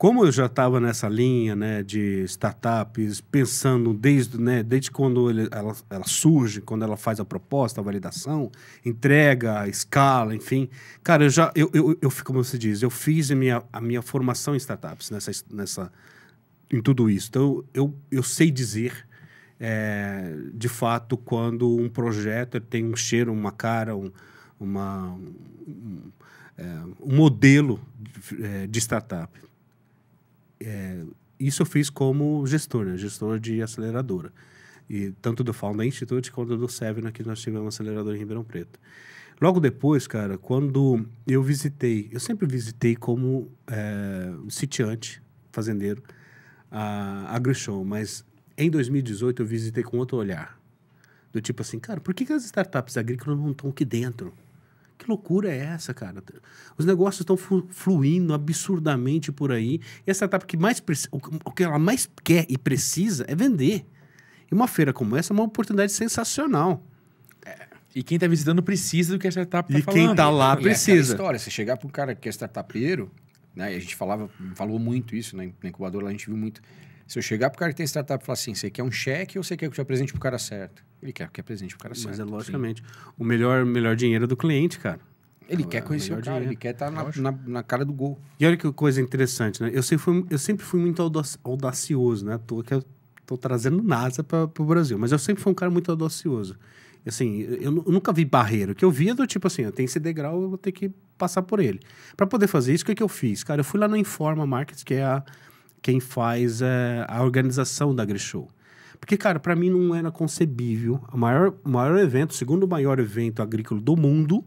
como eu já estava nessa linha né, de startups, pensando desde, né, desde quando ele, ela, ela, surge, quando ela faz a proposta, a validação, entrega, escala, enfim. Cara, eu já, eu, eu, eu como você diz, eu fiz a minha, a minha formação em startups, nessa, nessa, em tudo isso. Então, eu, eu sei dizer, é, de fato, quando um projeto tem um cheiro, uma cara, um, uma, um, um eh, modelo eh, de startup é, isso eu fiz como gestor, né? gestor de aceleradora. E tanto do Founda Institute quanto do Seven, que nós tivemos um acelerador em Ribeirão Preto. Logo depois, cara, quando eu visitei, eu sempre visitei como é, sitiante, fazendeiro, a AgriShow, mas em 2018 eu visitei com outro olhar. Do tipo assim, cara, por que, que as startups agrícolas não estão aqui dentro? loucura é essa, cara? Os negócios estão fluindo absurdamente por aí. E essa etapa que mais o que ela mais quer e precisa é vender. E uma feira como essa é uma oportunidade sensacional. É. E quem está visitando precisa do que a startup está falando. E quem está lá e é precisa. É história, você chegar para um cara que é startupeiro, né? E a gente falava, falou muito isso né? na incubadora, a gente viu muito. Se eu chegar para o cara que tem startup e falar assim, você quer um cheque ou você quer que eu te apresente para o cara certo? Ele quer que é presente pro cara Mas é logicamente. Sim. O melhor, melhor dinheiro é do cliente, cara. Ele é quer conhecer o cara, dinheiro. ele quer estar tá na, na, na, cara do gol. E olha que coisa interessante, né? Eu sempre fui, eu sempre fui muito audacioso, né? À toa que eu tô trazendo NASA para o Brasil. Mas eu sempre fui um cara muito audacioso. Assim, eu, eu nunca vi barreira. O que eu via do tipo assim, tem esse degrau, eu vou ter que passar por ele. Para poder fazer isso, o que, que eu fiz? Cara, eu fui lá na Informa Markets, que é a, quem faz é, a organização da Show. Porque, cara, para mim não era concebível o maior, maior evento, segundo maior evento agrícola do mundo,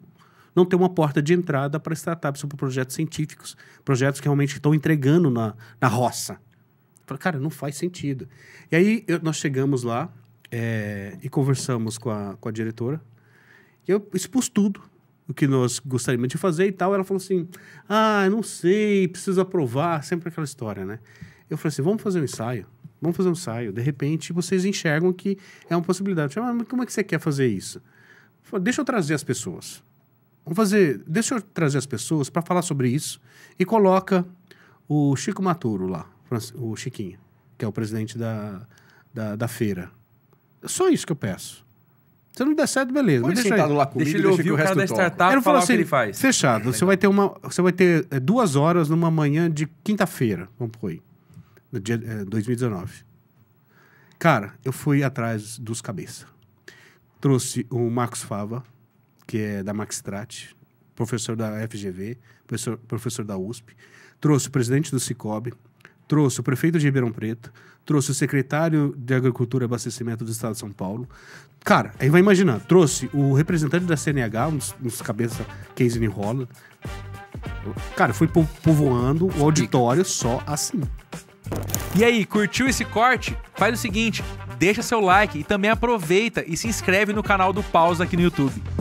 não ter uma porta de entrada para startups sobre projetos científicos, projetos que realmente estão entregando na, na roça. Eu falei, cara, não faz sentido. E aí eu, nós chegamos lá é, e conversamos com a, com a diretora, e eu expus tudo o que nós gostaríamos de fazer e tal. Ela falou assim: ah, não sei, precisa aprovar, sempre aquela história, né? Eu falei assim: vamos fazer um ensaio. Vamos fazer um ensaio. De repente, vocês enxergam que é uma possibilidade. Ah, mas como é que você quer fazer isso? Deixa eu trazer as pessoas. Vamos fazer. Deixa eu trazer as pessoas para falar sobre isso. E coloca o Chico Maturo lá, o Chiquinho, que é o presidente da, da, da feira. É só isso que eu peço. Se não der certo, beleza. Pode deixa sentado ele, lá comigo, deixa ele ouvir o, o cara da startup eu não falar assim, o que ele faz. Fechado. Você vai ter, uma, você vai ter é, duas horas numa manhã de quinta-feira, vamos por aí no dia, 2019. Eh, Cara, eu fui atrás dos cabeça. Trouxe o Marcos Fava, que é da Maxtrat, professor da FGV, professor, professor da USP. Trouxe o presidente do Cicobi, trouxe o prefeito de Ribeirão Preto, trouxe o secretário de Agricultura e Abastecimento do Estado de São Paulo. Cara, aí vai imaginar, trouxe o representante da CNH, uns, uns Casey New Holland. Cara, fui povoando o auditório só assim. E aí, curtiu esse corte? Faz o seguinte, deixa seu like e também aproveita e se inscreve no canal do Pausa aqui no YouTube.